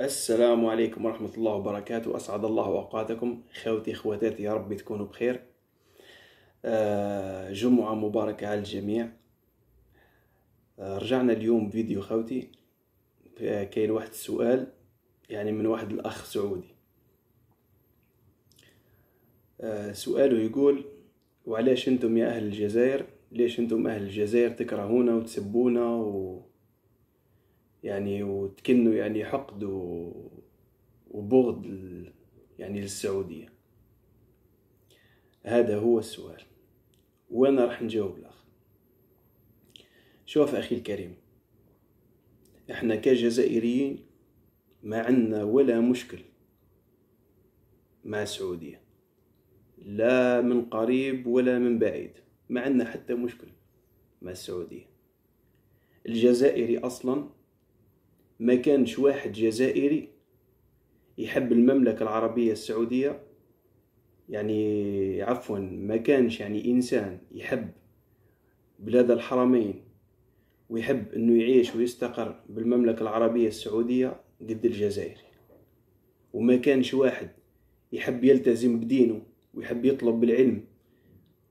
السلام عليكم ورحمة الله وبركاته أسعد الله أوقاتكم خوتي خواتاتي يا رب تكونوا بخير آه، جمعة مباركة على الجميع آه، رجعنا اليوم فيديو خوتي آه، كاين واحد السؤال يعني من واحد الأخ سعودي سؤاله يقول وعلاش انتم يا أهل الجزائر ليش انتم أهل الجزائر تكرهونا وتسبونا و... يعني وتكنوا يعني حقد وبغض يعني للسعودية هذا هو السؤال وانا راح نجاوب الاخ شوف اخي الكريم احنا كجزائريين ما عندنا ولا مشكل مع السعودية لا من قريب ولا من بعيد ما عندنا حتى مشكل مع السعودية الجزائري أصلا ما كانش واحد جزائري يحب المملكة العربية السعودية يعني عفوا ما كانش يعني إنسان يحب بلاد الحرمين ويحب أنه يعيش ويستقر بالمملكة العربية السعودية قد الجزائر وما كانش واحد يحب يلتزم بدينه ويحب يطلب العلم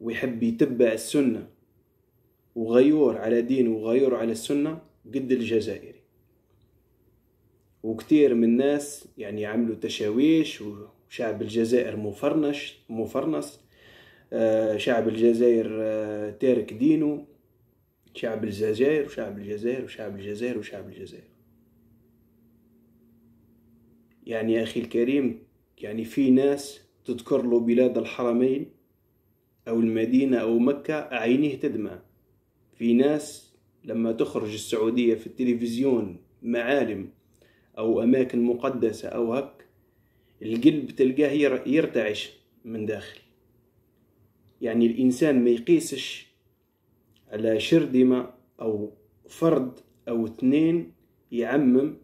ويحب يتبع السنة وغيور على دينه وغيور على السنة قد الجزائر وكتير من الناس يعني عملوا تشاويش وشعب الجزائر مفرنش مفرنس آه، شعب الجزائر آه، تارك دينه شعب الجزائر وشعب الجزائر وشعب الجزائر وشعب الجزائر يعني يا أخي الكريم يعني في ناس تذكر له بلاد الحرمين أو المدينة أو مكة عينيه تدمع في ناس لما تخرج السعودية في التلفزيون معالم أو أماكن مقدسة أو هك القلب تلقاه يرتعش من داخل يعني الإنسان ما يقيسش على شردمة أو فرد أو اثنين يعمم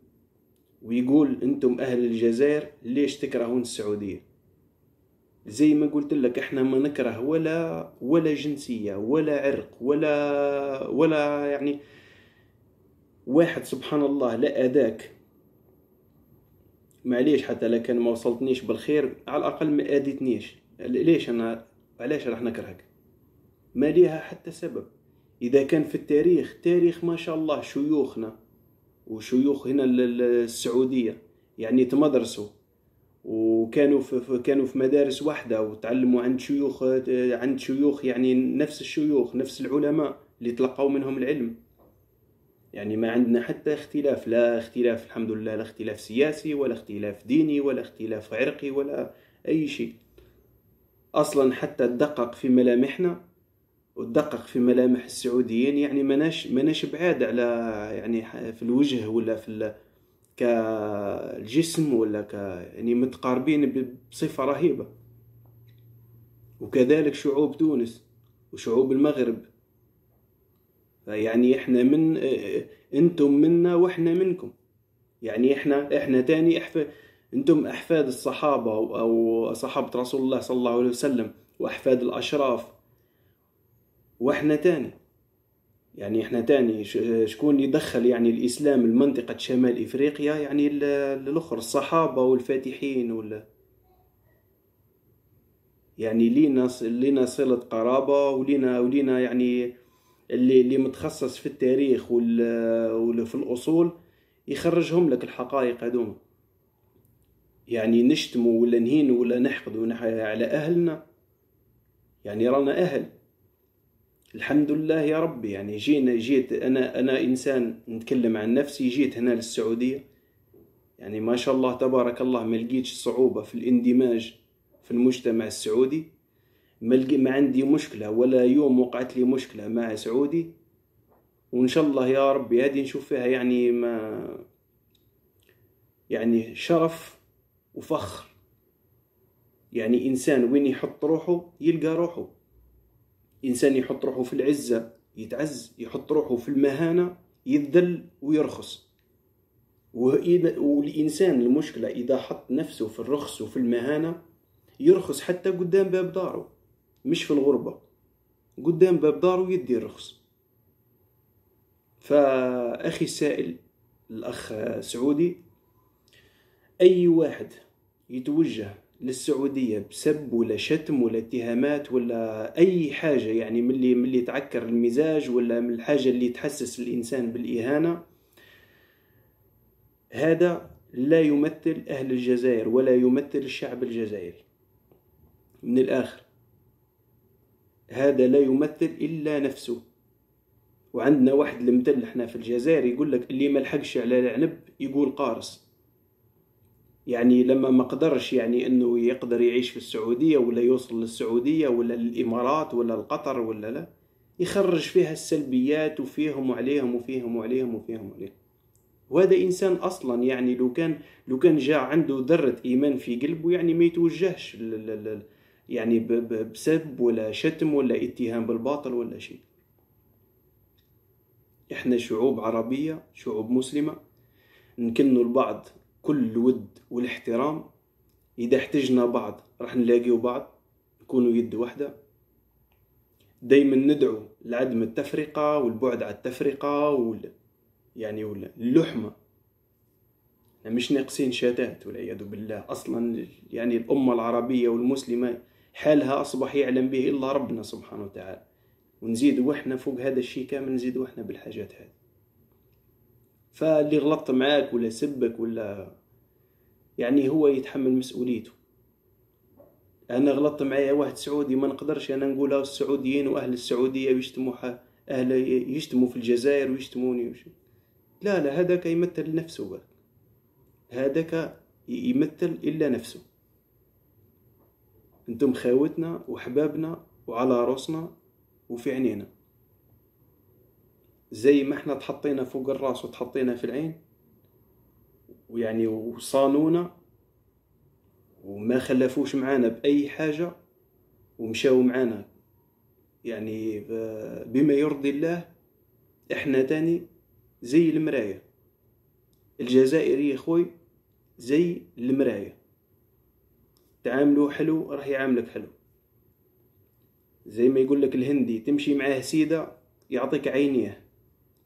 ويقول أنتم أهل الجزائر ليش تكرهون السعودية زي ما قلت لك احنا ما نكره ولا ولا جنسية ولا عرق ولا ولا يعني واحد سبحان الله لا أذاك معليش حتى لو كان ما وصلتنيش بالخير على الاقل ما اديتنيش ليش انا علاش راح نكرهك ما ليها حتى سبب اذا كان في التاريخ تاريخ ما شاء الله شيوخنا وشيوخ هنا السعوديه يعني تمدرسوا وكانوا في كانوا في مدارس واحده وتعلموا عند شيوخ عند شيوخ يعني نفس الشيوخ نفس العلماء اللي تلقوا منهم العلم يعني ما عندنا حتى اختلاف لا اختلاف الحمد لله لا اختلاف سياسي ولا اختلاف ديني ولا اختلاف عرقي ولا أي شيء أصلا حتى تدقق في ملامحنا وتدقق في ملامح السعوديين يعني مناش مناش بعاد على يعني في الوجه ولا في كالجسم ولا ك يعني متقاربين بصفة رهيبة وكذلك شعوب تونس وشعوب المغرب يعني احنا من انتم منا واحنا منكم يعني احنا احنا تاني احف... انتم احفاد الصحابه او صحابه رسول الله صلى الله عليه وسلم واحفاد الاشراف واحنا تاني يعني احنا تاني شكون يدخل يعني الاسلام المنطقة شمال افريقيا يعني الاخر الصحابه والفاتحين ولا يعني لينا لينا صله قرابه ولينا ولينا يعني اللي اللي متخصص في التاريخ وفي الاصول يخرجهم لك الحقائق هذوما يعني نشتموا ولا نهين ولا نحقد على اهلنا يعني رانا اهل الحمد لله يا ربي يعني جينا جيت انا انا انسان نتكلم عن نفسي جيت هنا للسعوديه يعني ما شاء الله تبارك الله ما لقيتش صعوبه في الاندماج في المجتمع السعودي ما عندي مشكلة ولا يوم وقعت لي مشكلة مع سعودي وإن شاء الله يا ربي هذه نشوف فيها يعني ما يعني شرف وفخر يعني إنسان وين يحط روحه يلقى روحه إنسان يحط روحه في العزة يتعز يحط روحه في المهانة يذل ويرخص والإنسان المشكلة إذا حط نفسه في الرخص وفي المهانة يرخص حتى قدام باب داره مش في الغربة قدام باب داره يدي الرخص فأخي السائل الأخ سعودي أي واحد يتوجه للسعودية بسب ولا شتم ولا اتهامات ولا أي حاجة يعني من اللي, من اللي تعكر المزاج ولا من الحاجة اللي تحسس الإنسان بالإهانة هذا لا يمثل أهل الجزائر ولا يمثل الشعب الجزائري من الآخر هذا لا يمثل إلا نفسه وعندنا واحد المثل احنا في الجزائر يقول لك اللي ما لحقش على العنب يقول قارص يعني لما ما قدرش يعني انه يقدر يعيش في السعوديه ولا يوصل للسعوديه ولا الامارات ولا القطر ولا لا يخرج فيها السلبيات وفيهم وعليهم وفيهم وعليهم وفيهم وعليهم وهذا انسان اصلا يعني لو كان لو كان جاء عنده ذره ايمان في قلبه يعني ما يتوجهش لل لل يعني بسب ولا شتم ولا اتهام بالباطل ولا شيء احنا شعوب عربية شعوب مسلمة نكنوا البعض كل الود والاحترام إذا احتجنا بعض راح نلاقيو بعض نكونوا يد واحدة دايما ندعو لعدم التفرقة والبعد عن التفرقة وال... يعني ولا اللحمة مش ناقصين شتات والعياذ بالله أصلا يعني الأمة العربية والمسلمة حالها أصبح يعلم به إلا ربنا سبحانه وتعالى ونزيد وإحنا فوق هذا الشيء كامل نزيد وإحنا بالحاجات هذه فاللي غلط معاك ولا سبك ولا يعني هو يتحمل مسؤوليته انا غلطت معايا واحد سعودي ما نقدرش انا نقول السعوديين واهل السعوديه يشتموا اهل يشتموا في الجزائر ويشتموني وش لا لا هذاك يمثل نفسه هذاك يمثل الا نفسه انتم خاوتنا وحبابنا وعلى راسنا وفي عينينا زي ما احنا تحطينا فوق الراس وتحطينا في العين ويعني وصانونا وما خلفوش معانا بأي حاجة ومشاو معانا يعني آه، بما يرضي الله احنا تاني زي المراية الجزائري يا خوي زي المرايه تعامله حلو راح يعاملك حلو زي ما يقول لك الهندي تمشي معاه سيدة يعطيك عينيه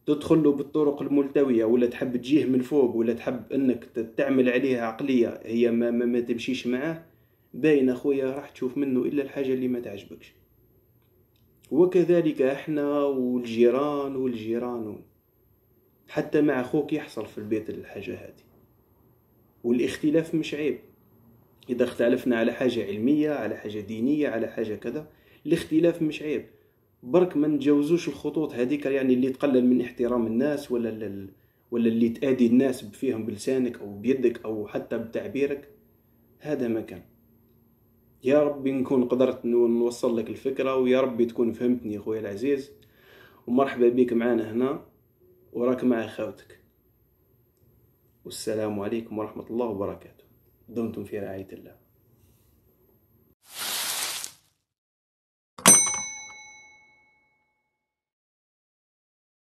تدخل له بالطرق الملتوية ولا تحب تجيه من فوق ولا تحب انك تعمل عليها عقلية هي ما, ما, ما تمشيش معاه باين اخويا راح تشوف منه الا الحاجة اللي ما تعجبكش وكذلك احنا والجيران والجيران حتى مع اخوك يحصل في البيت الحاجة هذه والاختلاف مش عيب إذا اختلفنا على حاجة علمية على حاجة دينية على حاجة كذا الاختلاف مش عيب برك ما نتجاوزوش الخطوط هذيك يعني اللي تقلل من احترام الناس ولا لل... ولا اللي تآدي الناس فيهم بلسانك أو بيدك أو حتى بتعبيرك هذا ما كان يا ربي نكون قدرت نوصل لك الفكرة ويا ربي تكون فهمتني خويا العزيز ومرحبا بك معانا هنا وراك مع خاوتك والسلام عليكم ورحمة الله وبركاته دمتم في رعاية الله